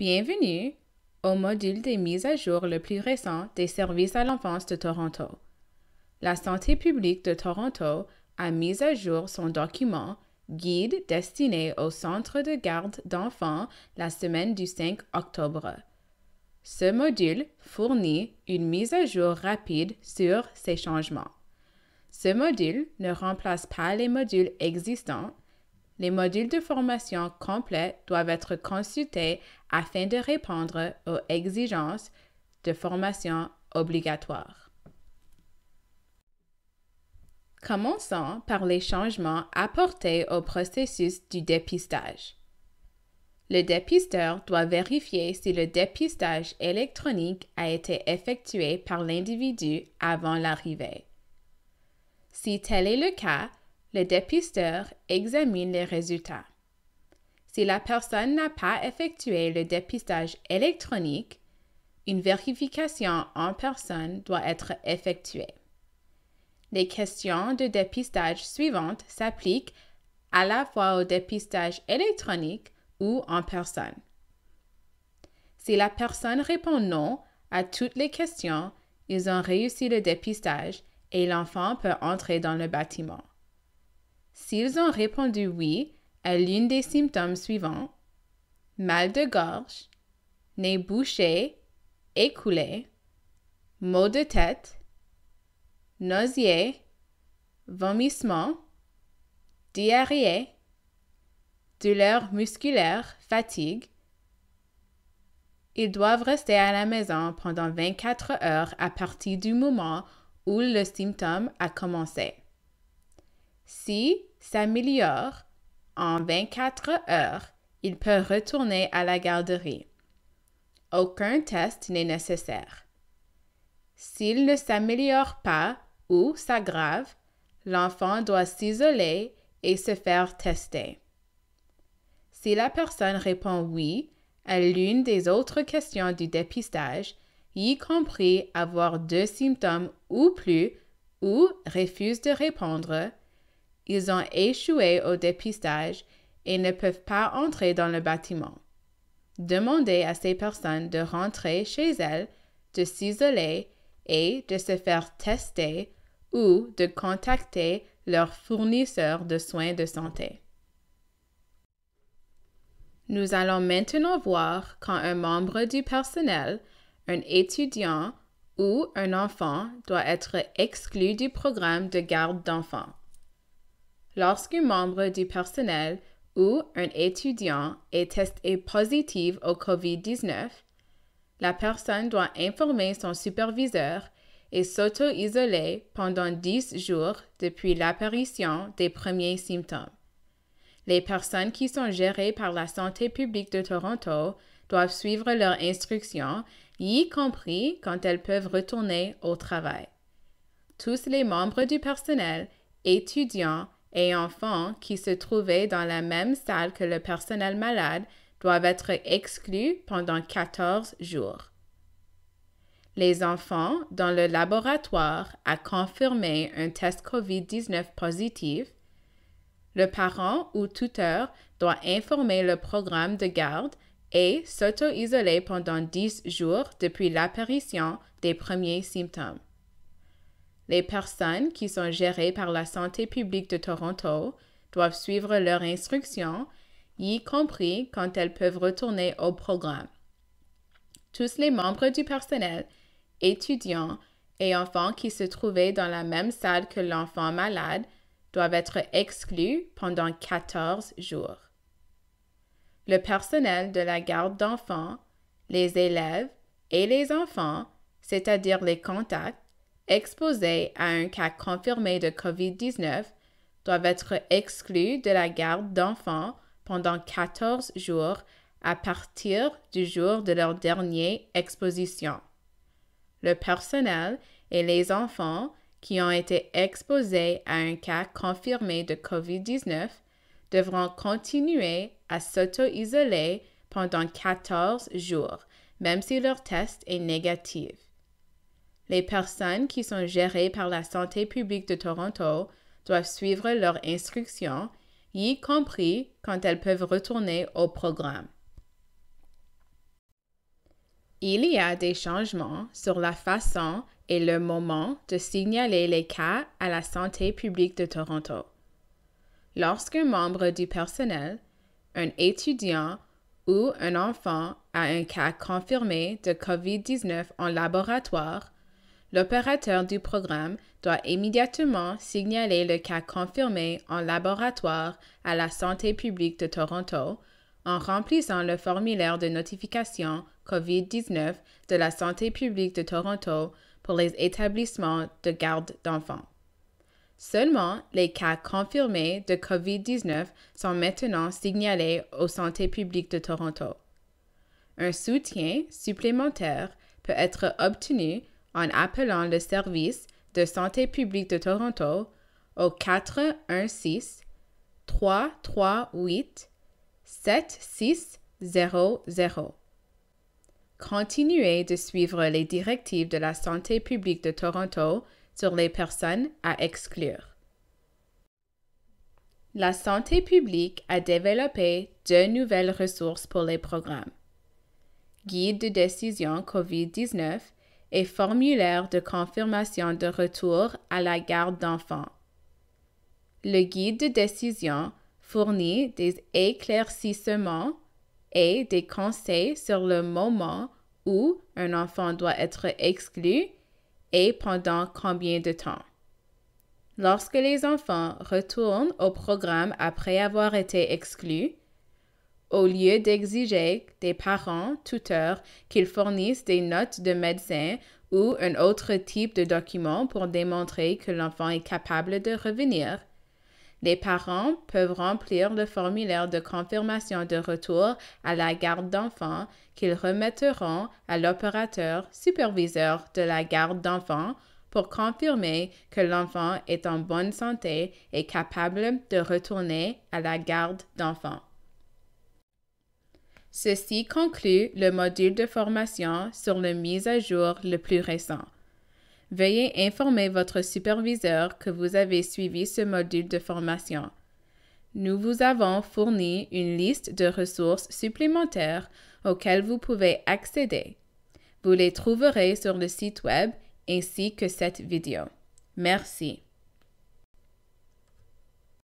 Bienvenue au module des mises à jour le plus récent des services à l'enfance de Toronto. La santé publique de Toronto a mis à jour son document Guide destiné au centre de garde d'enfants la semaine du 5 octobre. Ce module fournit une mise à jour rapide sur ces changements. Ce module ne remplace pas les modules existants, les modules de formation complets doivent être consultés afin de répondre aux exigences de formation obligatoire. Commençons par les changements apportés au processus du dépistage. Le dépisteur doit vérifier si le dépistage électronique a été effectué par l'individu avant l'arrivée. Si tel est le cas, le dépisteur examine les résultats. Si la personne n'a pas effectué le dépistage électronique, une vérification en personne doit être effectuée. Les questions de dépistage suivantes s'appliquent à la fois au dépistage électronique ou en personne. Si la personne répond non à toutes les questions, ils ont réussi le dépistage et l'enfant peut entrer dans le bâtiment. S'ils ont répondu oui à l'une des symptômes suivants, mal de gorge, nez bouché, écoulé, maux de tête, nausée, vomissements, diarrhée, douleur musculaire, fatigue, ils doivent rester à la maison pendant 24 heures à partir du moment où le symptôme a commencé. Si s'améliore en 24 heures, il peut retourner à la garderie. Aucun test n'est nécessaire. S'il ne s'améliore pas ou s'aggrave, l'enfant doit s'isoler et se faire tester. Si la personne répond oui à l'une des autres questions du dépistage, y compris avoir deux symptômes ou plus, ou refuse de répondre, ils ont échoué au dépistage et ne peuvent pas entrer dans le bâtiment. Demandez à ces personnes de rentrer chez elles, de s'isoler et de se faire tester ou de contacter leur fournisseur de soins de santé. Nous allons maintenant voir quand un membre du personnel, un étudiant ou un enfant doit être exclu du programme de garde d'enfants lorsqu'un membre du personnel ou un étudiant est testé positif au COVID-19, la personne doit informer son superviseur et s'auto-isoler pendant 10 jours depuis l'apparition des premiers symptômes. Les personnes qui sont gérées par la santé publique de Toronto doivent suivre leurs instructions, y compris quand elles peuvent retourner au travail. Tous les membres du personnel, étudiants et enfants qui se trouvaient dans la même salle que le personnel malade doivent être exclus pendant 14 jours. Les enfants dans le laboratoire a confirmé un test COVID-19 positif. Le parent ou tuteur doit informer le programme de garde et s'auto-isoler pendant 10 jours depuis l'apparition des premiers symptômes les personnes qui sont gérées par la santé publique de Toronto doivent suivre leurs instructions, y compris quand elles peuvent retourner au programme. Tous les membres du personnel, étudiants et enfants qui se trouvaient dans la même salle que l'enfant malade doivent être exclus pendant 14 jours. Le personnel de la garde d'enfants, les élèves et les enfants, c'est-à-dire les contacts, exposés à un cas confirmé de COVID-19 doivent être exclus de la garde d'enfants pendant 14 jours à partir du jour de leur dernière exposition. Le personnel et les enfants qui ont été exposés à un cas confirmé de COVID-19 devront continuer à s'auto-isoler pendant 14 jours, même si leur test est négatif les personnes qui sont gérées par la santé publique de Toronto doivent suivre leurs instructions, y compris quand elles peuvent retourner au programme. Il y a des changements sur la façon et le moment de signaler les cas à la santé publique de Toronto. Lorsqu'un membre du personnel, un étudiant ou un enfant a un cas confirmé de COVID-19 en laboratoire, l'opérateur du programme doit immédiatement signaler le cas confirmé en laboratoire à la santé publique de Toronto en remplissant le formulaire de notification COVID-19 de la santé publique de Toronto pour les établissements de garde d'enfants. Seulement, les cas confirmés de COVID-19 sont maintenant signalés aux santé publique de Toronto. Un soutien supplémentaire peut être obtenu en appelant le service de santé publique de Toronto au 416 338 7600. Continuez de suivre les directives de la santé publique de Toronto sur les personnes à exclure. La santé publique a développé deux nouvelles ressources pour les programmes. Guide de décision COVID-19 et formulaire de confirmation de retour à la garde d'enfants. Le guide de décision fournit des éclaircissements et des conseils sur le moment où un enfant doit être exclu et pendant combien de temps. Lorsque les enfants retournent au programme après avoir été exclus, au lieu d'exiger des parents tuteurs qu'ils fournissent des notes de médecin ou un autre type de document pour démontrer que l'enfant est capable de revenir. Les parents peuvent remplir le formulaire de confirmation de retour à la garde d'enfants qu'ils remettront à l'opérateur superviseur de la garde d'enfants pour confirmer que l'enfant est en bonne santé et capable de retourner à la garde d'enfants. Ceci conclut le module de formation sur le mise à jour le plus récent. Veuillez informer votre superviseur que vous avez suivi ce module de formation. Nous vous avons fourni une liste de ressources supplémentaires auxquelles vous pouvez accéder. Vous les trouverez sur le site web ainsi que cette vidéo. Merci.